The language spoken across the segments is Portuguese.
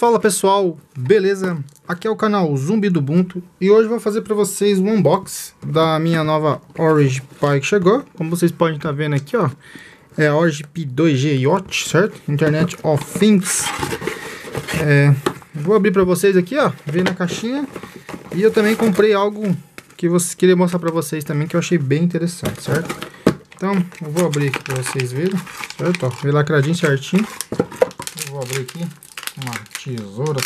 Fala pessoal, beleza? Aqui é o canal Zumbi do Ubuntu e hoje vou fazer para vocês um unbox da minha nova Orange Pi que chegou. Como vocês podem estar tá vendo aqui, ó, é a Orange Pi 2G Yacht, certo? Internet of Things. É, vou abrir para vocês aqui, ó, vem na caixinha. E eu também comprei algo que eu queria mostrar para vocês também que eu achei bem interessante, certo? Então, eu vou abrir aqui para vocês verem, certo? Ó, lacradinho certinho. Eu vou abrir aqui uma tesoura.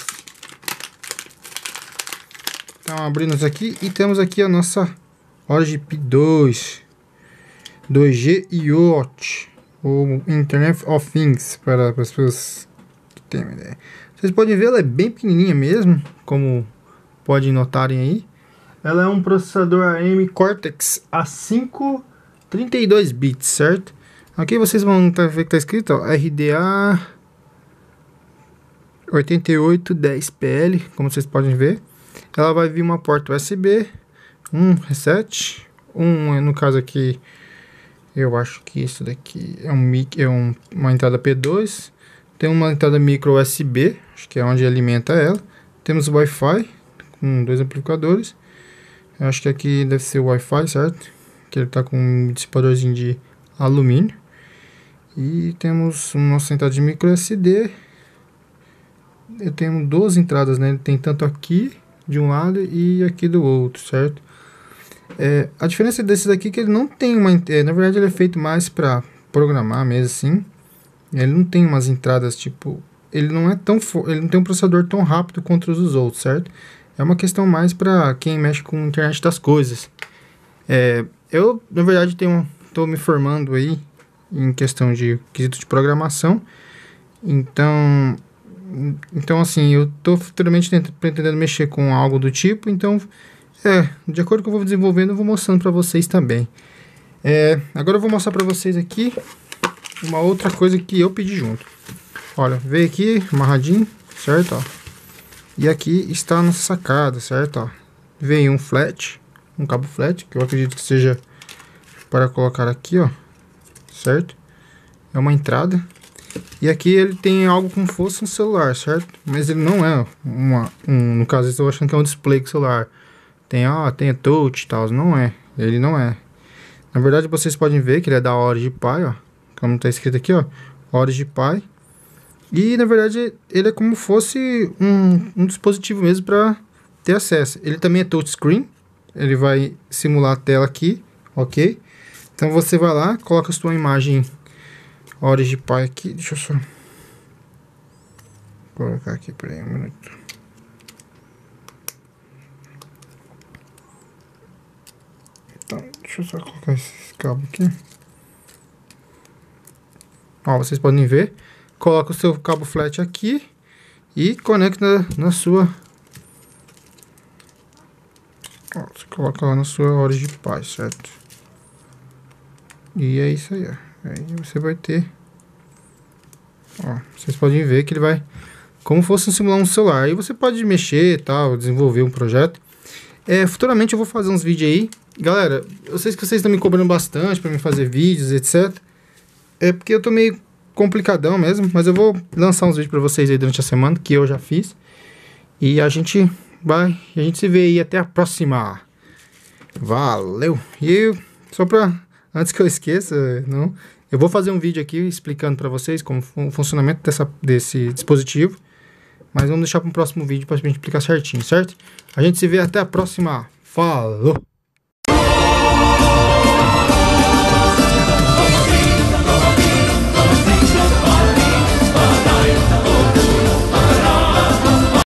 Então tá, abrimos aqui e temos aqui a nossa OGP 2 2G IoT ou Internet of Things para, para as pessoas que têm uma ideia. Vocês podem ver, ela é bem pequenininha mesmo, como podem notarem aí. Ela é um processador AM Cortex A5 32 bits, certo? Aqui vocês vão tá ver que está escrito ó, RDA 8810PL, como vocês podem ver, ela vai vir uma porta USB, um reset, um, no caso aqui, eu acho que isso daqui é, um, é um, uma entrada P2, tem uma entrada micro USB, acho que é onde alimenta ela, temos Wi-Fi, com dois amplificadores, eu acho que aqui deve ser Wi-Fi, certo? Que ele está com um dissipadorzinho de alumínio, e temos uma entrada de micro SD, eu tenho duas entradas, né? Ele tem tanto aqui de um lado e aqui do outro, certo? É, a diferença desses aqui é que ele não tem uma... É, na verdade, ele é feito mais para programar mesmo, assim. Ele não tem umas entradas, tipo... Ele não é tão... Ele não tem um processador tão rápido contra os outros, certo? É uma questão mais para quem mexe com a internet das coisas. É, eu, na verdade, tenho... Tô me formando aí em questão de quesito de programação. Então, então, assim, eu estou futuramente pretendendo mexer com algo do tipo, então, é, de acordo com o que eu vou desenvolvendo, eu vou mostrando para vocês também. É, agora eu vou mostrar para vocês aqui uma outra coisa que eu pedi junto. Olha, veio aqui, amarradinho, certo? Ó. E aqui está a nossa sacada, certo? Ó. Veio um flat, um cabo flat, que eu acredito que seja para colocar aqui, ó, certo? É uma entrada, e aqui ele tem algo como fosse um celular, certo? Mas ele não é uma, um, no caso eu estou achando que é um display com celular. Tem, ó, tem touch e tal, não é. Ele não é. Na verdade vocês podem ver que ele é da Origipy, ó. Como está escrito aqui, ó. Origipy. E na verdade ele é como fosse um, um dispositivo mesmo para ter acesso. Ele também é touchscreen. Ele vai simular a tela aqui, ok? Então você vai lá, coloca a sua imagem horas de pai aqui. Deixa eu só colocar aqui, para um minuto. Então, deixa eu só colocar esse cabo aqui. Ó, vocês podem ver. Coloca o seu cabo flat aqui e conecta na sua... Ó, você coloca lá na sua origem pai, certo? E é isso aí, ó. Aí você vai ter... Ó, vocês podem ver que ele vai... Como fosse simular um celular. Aí você pode mexer e tal, desenvolver um projeto. É, futuramente eu vou fazer uns vídeos aí. Galera, eu sei que vocês estão me cobrando bastante para me fazer vídeos, etc. É porque eu tô meio complicadão mesmo, mas eu vou lançar uns vídeos para vocês aí durante a semana, que eu já fiz. E a gente vai, a gente se vê aí até a próxima. Valeu! E só pra antes que eu esqueça, não, eu vou fazer um vídeo aqui explicando para vocês como o funcionamento dessa, desse dispositivo, mas vamos deixar para um próximo vídeo para a gente explicar certinho, certo? A gente se vê até a próxima. Falou!